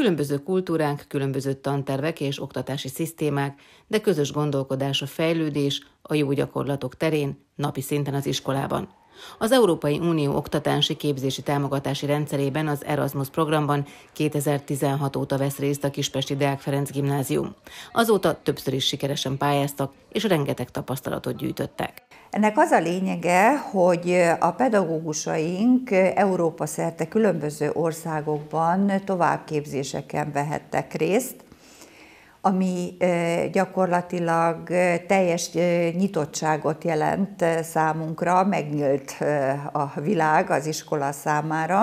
Különböző kultúránk, különböző tantervek és oktatási szisztémák, de közös gondolkodás a fejlődés a jó gyakorlatok terén, napi szinten az iskolában. Az Európai Unió oktatási képzési támogatási rendszerében az Erasmus programban 2016 óta vesz részt a Kispesti Deák Ferenc Gimnázium. Azóta többször is sikeresen pályáztak, és rengeteg tapasztalatot gyűjtöttek. Ennek az a lényege, hogy a pedagógusaink Európa szerte különböző országokban továbbképzéseken vehettek részt, ami gyakorlatilag teljes nyitottságot jelent számunkra, megnyílt a világ az iskola számára.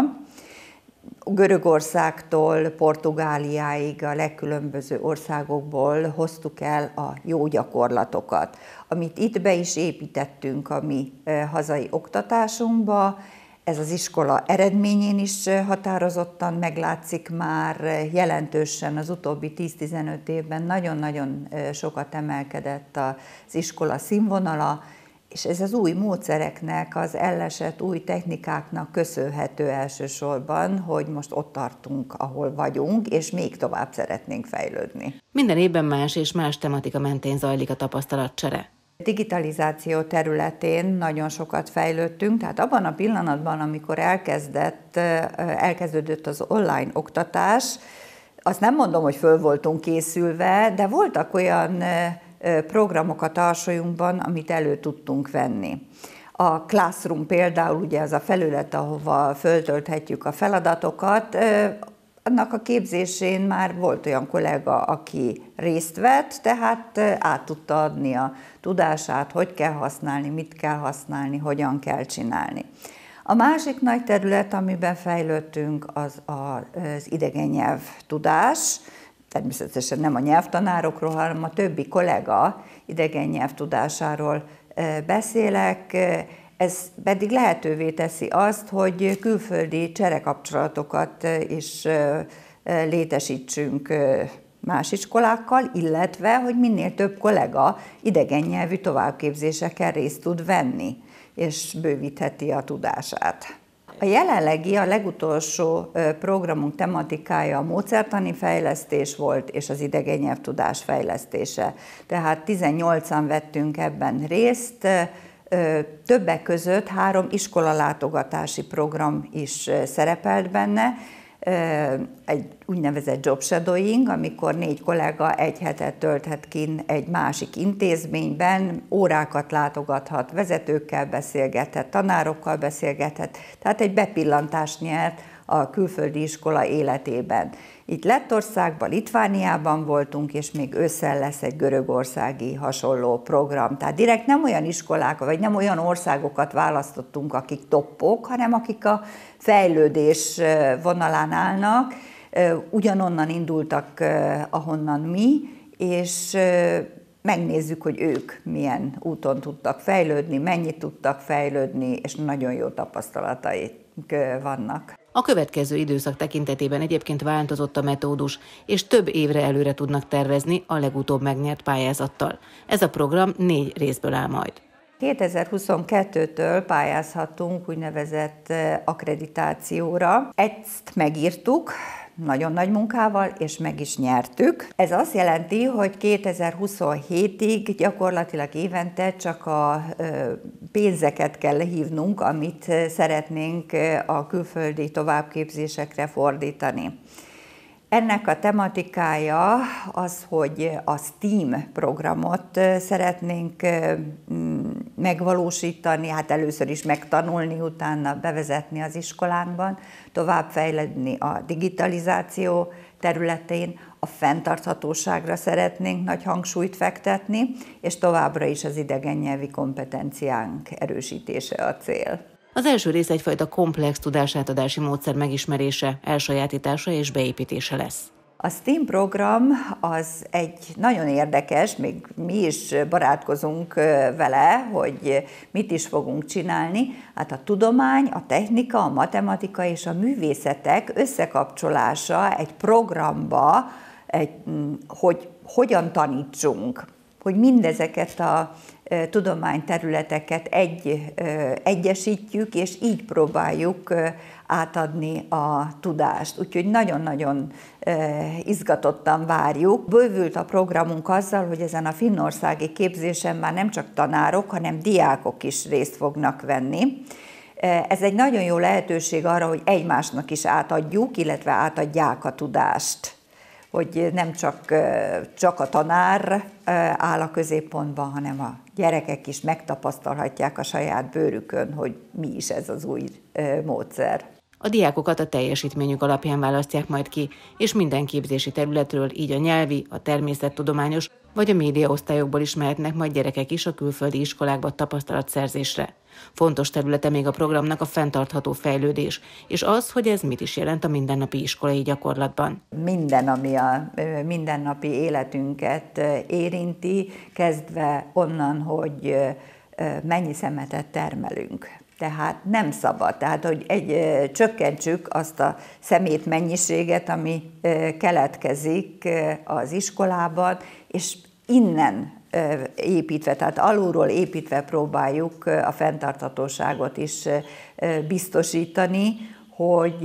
Görögországtól Portugáliáig a legkülönböző országokból hoztuk el a jó gyakorlatokat, amit itt be is építettünk a mi hazai oktatásunkba. Ez az iskola eredményén is határozottan meglátszik már jelentősen az utóbbi 10-15 évben nagyon-nagyon sokat emelkedett az iskola színvonala, és ez az új módszereknek, az ellesett új technikáknak köszönhető elsősorban, hogy most ott tartunk, ahol vagyunk, és még tovább szeretnénk fejlődni. Minden évben más és más tematika mentén zajlik a tapasztalatcsere. Digitalizáció területén nagyon sokat fejlődtünk, tehát abban a pillanatban, amikor elkezdett, eh, elkezdődött az online oktatás, azt nem mondom, hogy föl voltunk készülve, de voltak olyan eh, programokat alsójunkban, amit elő tudtunk venni. A Classroom például, ugye az a felület, ahova föltölthetjük a feladatokat, annak a képzésén már volt olyan kollega, aki részt vett, tehát át tudta adni a tudását, hogy kell használni, mit kell használni, hogyan kell csinálni. A másik nagy terület, amiben fejlődtünk, az az idegen nyelv tudás természetesen nem a nyelvtanárokról, hanem a többi kollega idegen nyelvtudásáról beszélek, ez pedig lehetővé teszi azt, hogy külföldi cserekapcsolatokat is létesítsünk más iskolákkal, illetve, hogy minél több kollega idegen nyelvű továbbképzéseken részt tud venni, és bővítheti a tudását. A jelenlegi, a legutolsó programunk tematikája a módszertani fejlesztés volt, és az idegen nyelvtudás fejlesztése. Tehát 18-an vettünk ebben részt, többek között három iskolalátogatási program is szerepelt benne, egy úgynevezett job shadowing, amikor négy kollega egy hetet tölthet ki egy másik intézményben, órákat látogathat, vezetőkkel beszélgethet, tanárokkal beszélgethet, tehát egy bepillantást nyert a külföldi iskola életében. Itt Lettországban, Litvániában voltunk, és még ősszel lesz egy görögországi hasonló program. Tehát direkt nem olyan iskolák, vagy nem olyan országokat választottunk, akik toppok, hanem akik a fejlődés vonalán állnak, ugyanonnan indultak, ahonnan mi, és megnézzük, hogy ők milyen úton tudtak fejlődni, mennyit tudtak fejlődni, és nagyon jó tapasztalataik vannak. A következő időszak tekintetében egyébként változott a metódus, és több évre előre tudnak tervezni a legutóbb megnyert pályázattal. Ez a program négy részből áll majd. 2022-től pályázhatunk úgynevezett eh, akkreditációra. Ezt megírtuk, nagyon nagy munkával, és meg is nyertük. Ez azt jelenti, hogy 2027-ig gyakorlatilag évente csak a pénzeket kell hívnunk, amit szeretnénk a külföldi továbbképzésekre fordítani. Ennek a tematikája az, hogy a STEAM programot szeretnénk megvalósítani, hát először is megtanulni, utána bevezetni az iskolánkban, továbbfejledni a digitalizáció területén, a fenntarthatóságra szeretnénk nagy hangsúlyt fektetni, és továbbra is az idegen nyelvi kompetenciánk erősítése a cél. Az első rész egyfajta komplex tudásátadási módszer megismerése, elsajátítása és beépítése lesz. A STEAM program az egy nagyon érdekes, még mi is barátkozunk vele, hogy mit is fogunk csinálni. Hát a tudomány, a technika, a matematika és a művészetek összekapcsolása egy programba, egy, hogy hogyan tanítsunk hogy mindezeket a tudományterületeket egy, egyesítjük, és így próbáljuk átadni a tudást. Úgyhogy nagyon-nagyon izgatottan várjuk. Bővült a programunk azzal, hogy ezen a finnországi képzésen már nem csak tanárok, hanem diákok is részt fognak venni. Ez egy nagyon jó lehetőség arra, hogy egymásnak is átadjuk, illetve átadják a tudást hogy nem csak, csak a tanár áll a középpontban, hanem a gyerekek is megtapasztalhatják a saját bőrükön, hogy mi is ez az új módszer. A diákokat a teljesítményük alapján választják majd ki, és minden képzési területről, így a nyelvi, a természettudományos vagy a média osztályokból is mehetnek majd gyerekek is a külföldi iskolákba tapasztalatszerzésre. Fontos területe még a programnak a fenntartható fejlődés, és az, hogy ez mit is jelent a mindennapi iskolai gyakorlatban. Minden, ami a mindennapi életünket érinti, kezdve onnan, hogy mennyi szemetet termelünk tehát nem szabad, tehát hogy egy, ö, csökkentsük azt a szemét mennyiséget, ami ö, keletkezik ö, az iskolában, és innen építve, tehát alulról építve próbáljuk a fenntarthatóságot is biztosítani, hogy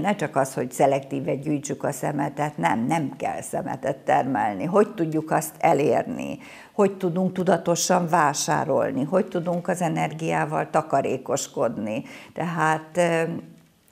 ne csak az, hogy szelektíve gyűjtsük a szemetet, nem, nem kell szemetet termelni. Hogy tudjuk azt elérni? Hogy tudunk tudatosan vásárolni? Hogy tudunk az energiával takarékoskodni? Tehát,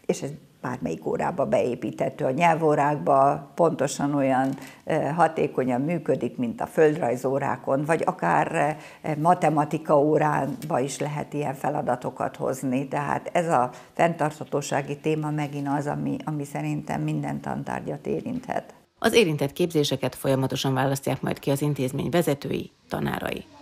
és ez bármelyik órába beépíthető a nyelvórákba, pontosan olyan eh, hatékonyan működik, mint a földrajzórákon, vagy akár eh, matematika órába is lehet ilyen feladatokat hozni. Tehát ez a fenntarthatósági téma megint az, ami, ami szerintem minden tantárgyat érinthet. Az érintett képzéseket folyamatosan választják majd ki az intézmény vezetői, tanárai.